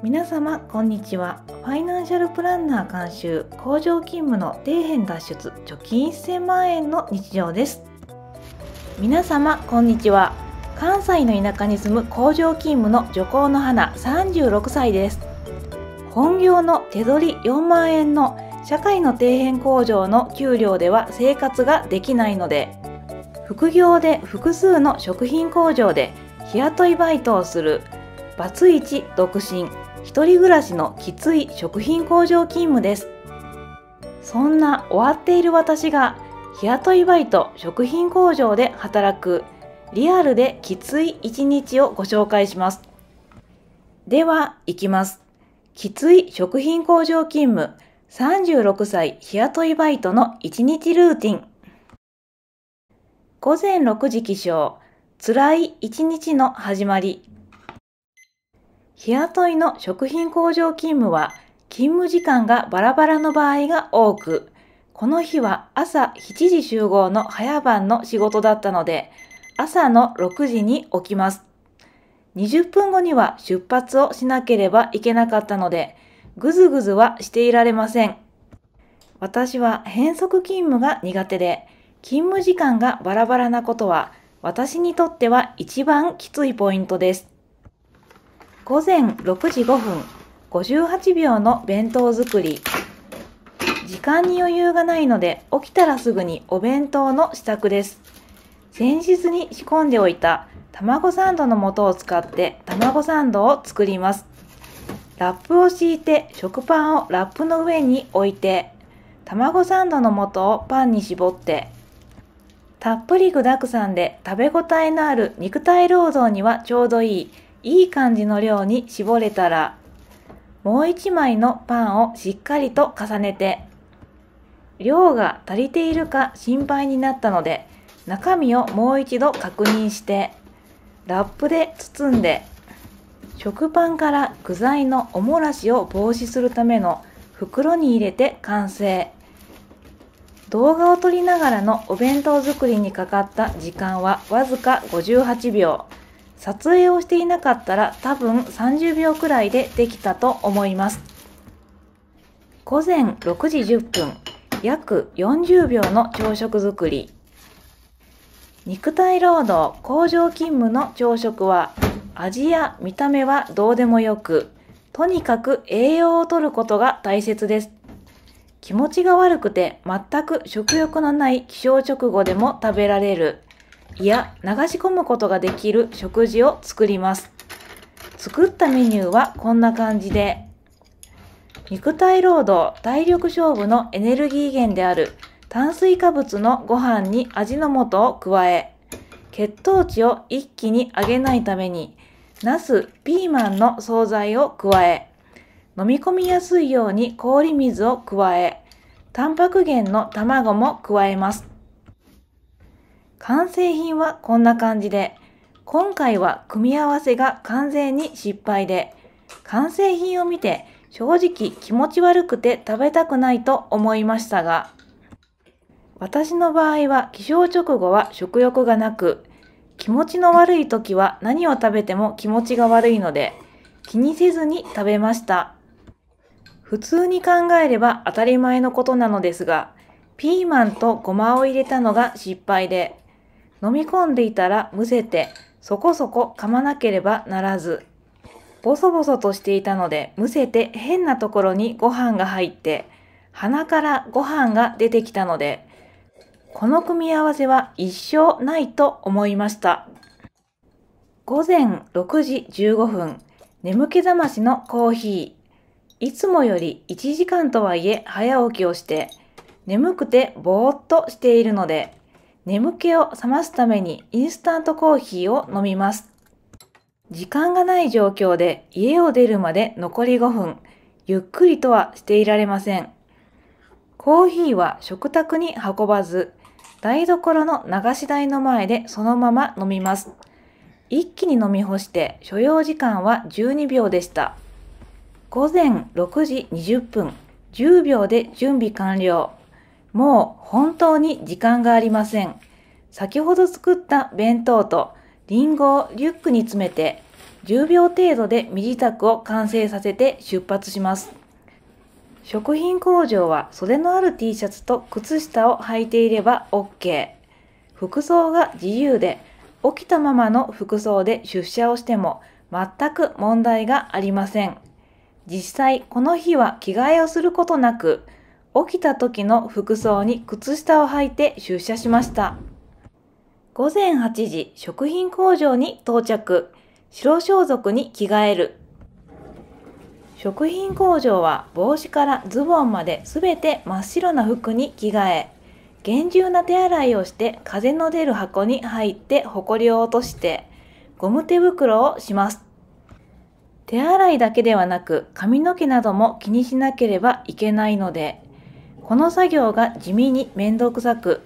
皆様こんにちはファイナンシャルプランナー監修工場勤務の底辺脱出貯金1000万円の日常です皆様こんにちは関西の田舎に住む工場勤務の女工の花36歳です本業の手取り4万円の社会の底辺工場の給料では生活ができないので副業で複数の食品工場で日雇いバイトをするバツイチ独身一人暮らしのきつい食品工場勤務です。そんな終わっている私が日雇いバイト食品工場で働くリアルできつい一日をご紹介します。では、いきます。きつい食品工場勤務36歳日雇いバイトの一日ルーティン。午前6時起床、辛い一日の始まり。日雇いの食品工場勤務は勤務時間がバラバラの場合が多く、この日は朝7時集合の早番の仕事だったので、朝の6時に起きます。20分後には出発をしなければいけなかったので、ぐずぐずはしていられません。私は変則勤務が苦手で、勤務時間がバラバラなことは私にとっては一番きついポイントです。午前6時5分、58秒の弁当作り。時間に余裕がないので、起きたらすぐにお弁当の支度です。前日に仕込んでおいた卵サンドの素を使って卵サンドを作ります。ラップを敷いて食パンをラップの上に置いて、卵サンドの素をパンに絞って、たっぷり具だくさんで食べ応えのある肉体労働にはちょうどいいいい感じの量に絞れたら、もう1枚のパンをしっかりと重ねて、量が足りているか心配になったので、中身をもう一度確認して、ラップで包んで、食パンから具材のおもらしを防止するための袋に入れて完成。動画を撮りながらのお弁当作りにかかった時間はわずか58秒。撮影をしていなかったら多分30秒くらいでできたと思います。午前6時10分、約40秒の朝食作り。肉体労働、工場勤務の朝食は、味や見た目はどうでもよく、とにかく栄養をとることが大切です。気持ちが悪くて全く食欲のない起床直後でも食べられる。いや流し込むことができる食事を作ります。作ったメニューはこんな感じで、肉体労働、体力勝負のエネルギー源である炭水化物のご飯に味の素を加え、血糖値を一気に上げないために、ナス、ピーマンの惣菜を加え、飲み込みやすいように氷水を加え、タンパク源の卵も加えます。完成品はこんな感じで、今回は組み合わせが完全に失敗で、完成品を見て正直気持ち悪くて食べたくないと思いましたが、私の場合は起床直後は食欲がなく、気持ちの悪い時は何を食べても気持ちが悪いので、気にせずに食べました。普通に考えれば当たり前のことなのですが、ピーマンとごまを入れたのが失敗で、飲み込んでいたらむせて、そこそこ噛まなければならず。ボソボソとしていたので、むせて変なところにご飯が入って、鼻からご飯が出てきたので、この組み合わせは一生ないと思いました。午前6時15分、眠気覚ましのコーヒー。いつもより1時間とはいえ早起きをして、眠くてぼーっとしているので、眠気を覚ますためにインスタントコーヒーを飲みます。時間がない状況で家を出るまで残り5分、ゆっくりとはしていられません。コーヒーは食卓に運ばず、台所の流し台の前でそのまま飲みます。一気に飲み干して所要時間は12秒でした。午前6時20分、10秒で準備完了。もう本当に時間がありません。先ほど作った弁当とリンゴをリュックに詰めて10秒程度で身支度を完成させて出発します。食品工場は袖のある T シャツと靴下を履いていれば OK。服装が自由で起きたままの服装で出社をしても全く問題がありません。実際この日は着替えをすることなく起きた時の服装に靴下を履いて出社しました。午前8時、食品工場に到着。白装束に着替える。食品工場は帽子からズボンまで全て真っ白な服に着替え、厳重な手洗いをして風の出る箱に入って埃を落として、ゴム手袋をします。手洗いだけではなく髪の毛なども気にしなければいけないので、この作業が地味に面倒くさく、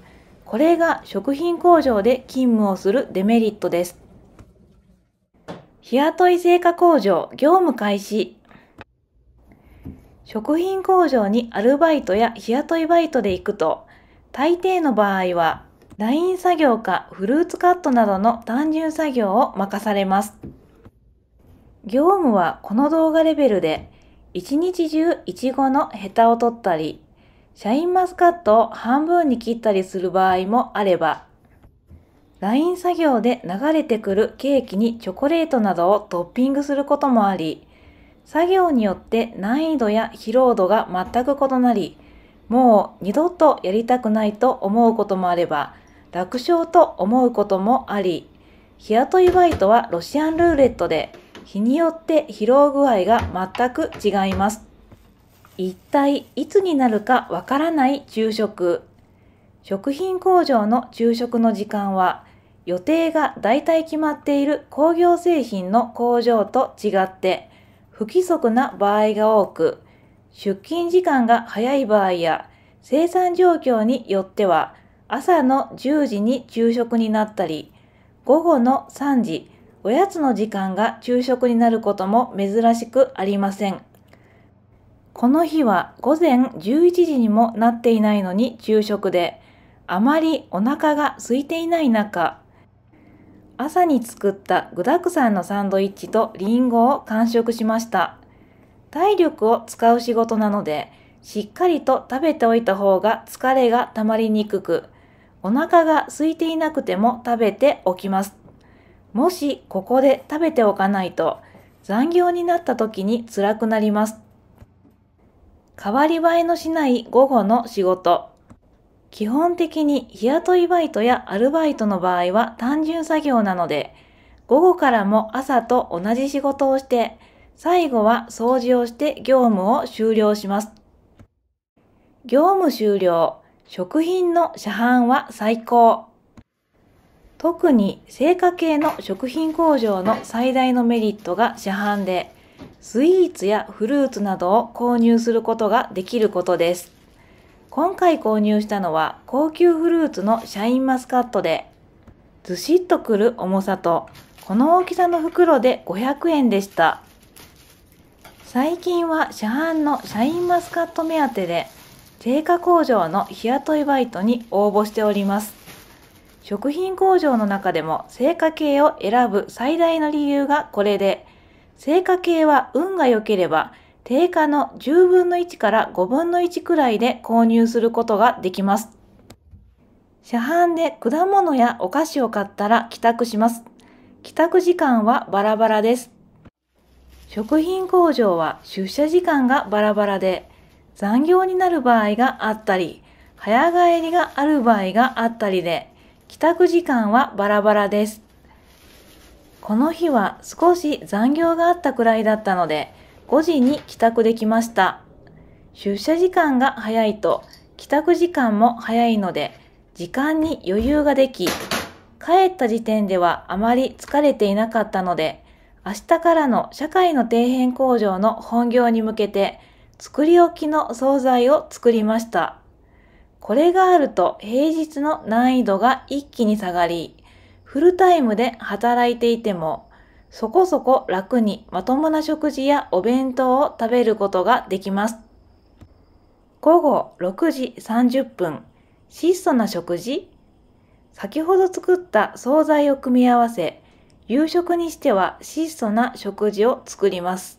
これが食品工場で勤務をするデメリットです。日雇い成果工場業務開始。食品工場にアルバイトや日雇いバイトで行くと、大抵の場合は、ライン作業かフルーツカットなどの単純作業を任されます。業務はこの動画レベルで、一日中いちごのヘタを取ったり、シャインマスカットを半分に切ったりする場合もあれば、ライン作業で流れてくるケーキにチョコレートなどをトッピングすることもあり、作業によって難易度や疲労度が全く異なり、もう二度とやりたくないと思うこともあれば、楽勝と思うこともあり、日雇いバイトはロシアンルーレットで、日によって疲労具合が全く違います。一体いつになるかわからない昼食。食品工場の昼食の時間は、予定が大体決まっている工業製品の工場と違って、不規則な場合が多く、出勤時間が早い場合や、生産状況によっては、朝の10時に昼食になったり、午後の3時、おやつの時間が昼食になることも珍しくありません。この日は午前11時にもなっていないのに昼食で、あまりお腹が空いていない中、朝に作った具沢山のサンドイッチとリンゴを完食しました。体力を使う仕事なので、しっかりと食べておいた方が疲れがたまりにくく、お腹が空いていなくても食べておきます。もしここで食べておかないと、残業になった時に辛くなります。変わり映えのしない午後の仕事。基本的に日雇いバイトやアルバイトの場合は単純作業なので、午後からも朝と同じ仕事をして、最後は掃除をして業務を終了します。業務終了。食品の車販は最高。特に製果系の食品工場の最大のメリットが車販で、スイーツやフルーツなどを購入することができることです。今回購入したのは高級フルーツのシャインマスカットで、ずしっとくる重さと、この大きさの袋で500円でした。最近は市販のシャインマスカット目当てで、定価工場の日雇いバイトに応募しております。食品工場の中でも成果系を選ぶ最大の理由がこれで、成果系は運が良ければ定価の10分の1から5分の1くらいで購入することができます。車販で果物やお菓子を買ったら帰宅します。帰宅時間はバラバラです。食品工場は出社時間がバラバラで、残業になる場合があったり、早帰りがある場合があったりで、帰宅時間はバラバラです。この日は少し残業があったくらいだったので、5時に帰宅できました。出社時間が早いと、帰宅時間も早いので、時間に余裕ができ、帰った時点ではあまり疲れていなかったので、明日からの社会の底辺工場の本業に向けて、作り置きの惣菜を作りました。これがあると平日の難易度が一気に下がり、フルタイムで働いていても、そこそこ楽にまともな食事やお弁当を食べることができます。午後6時30分、質素な食事先ほど作った惣菜を組み合わせ、夕食にしては質素な食事を作ります。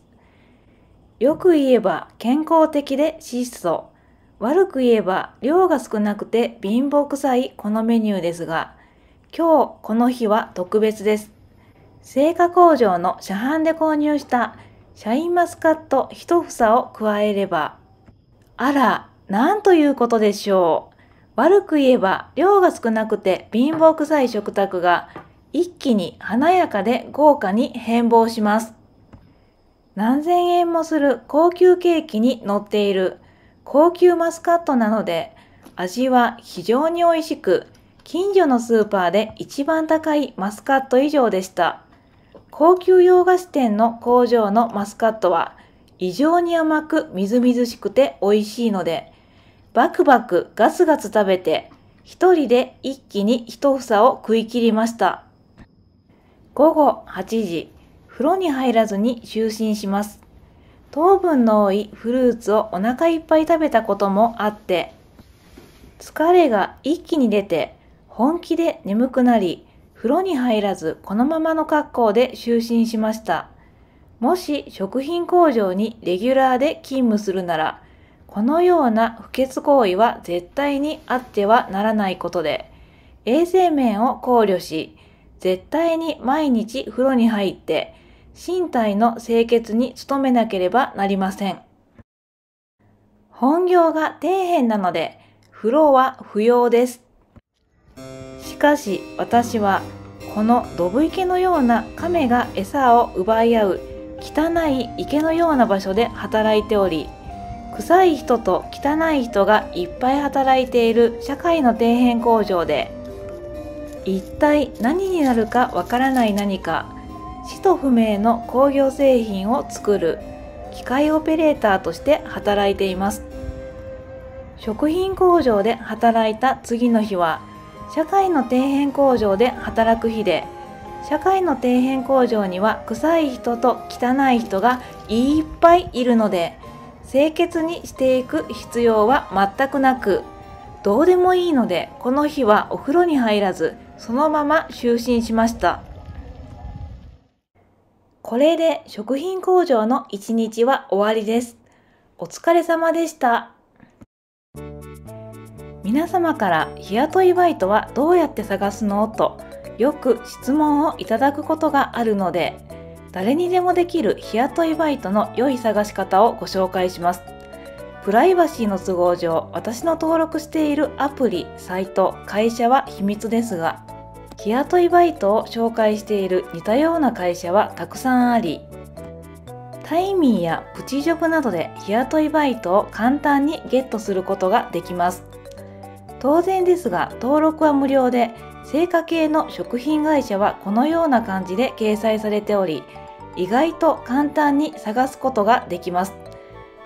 よく言えば健康的で質素。悪く言えば量が少なくて貧乏臭いこのメニューですが、今日この日は特別です。製果工場の車販で購入したシャインマスカット一房を加えれば、あら、なんということでしょう。悪く言えば量が少なくて貧乏臭い食卓が一気に華やかで豪華に変貌します。何千円もする高級ケーキに乗っている高級マスカットなので味は非常に美味しく近所のスーパーで一番高いマスカット以上でした。高級洋菓子店の工場のマスカットは異常に甘くみずみずしくて美味しいので、バクバクガツガツ食べて、一人で一気に一房を食い切りました。午後8時、風呂に入らずに就寝します。糖分の多いフルーツをお腹いっぱい食べたこともあって、疲れが一気に出て本気で眠くなり、風呂に入らずこのままの格好で就寝しました。もし食品工場にレギュラーで勤務するなら、このような不潔行為は絶対にあってはならないことで、衛生面を考慮し、絶対に毎日風呂に入って、身体の清潔に努めなければなりません。本業が底辺なので、風呂は不要です。しかし私はこのドブ池のような亀が餌を奪い合う汚い池のような場所で働いており臭い人と汚い人がいっぱい働いている社会の底辺工場で一体何になるかわからない何か使途不明の工業製品を作る機械オペレーターとして働いています食品工場で働いた次の日は社会の底辺工場で働く日で社会の底辺工場には臭い人と汚い人がいっぱいいるので清潔にしていく必要は全くなくどうでもいいのでこの日はお風呂に入らずそのまま就寝しましたこれで食品工場の一日は終わりですお疲れ様でした。皆様から日雇いバイトはどうやって探すのとよく質問をいただくことがあるので誰にでもできる日雇いバイトの良い探し方をご紹介しますプライバシーの都合上私の登録しているアプリサイト会社は秘密ですが日雇いバイトを紹介している似たような会社はたくさんありタイミーやプチジョブなどで日雇いバイトを簡単にゲットすることができます当然ですが登録は無料で成果系の食品会社はこのような感じで掲載されており意外と簡単に探すことができます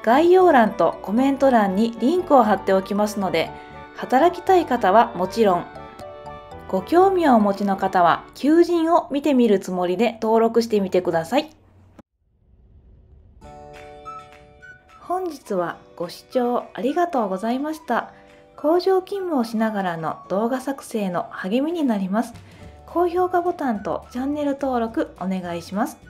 概要欄とコメント欄にリンクを貼っておきますので働きたい方はもちろんご興味をお持ちの方は求人を見てみるつもりで登録してみてください本日はご視聴ありがとうございました。工場勤務をしながらの動画作成の励みになります。高評価ボタンとチャンネル登録お願いします。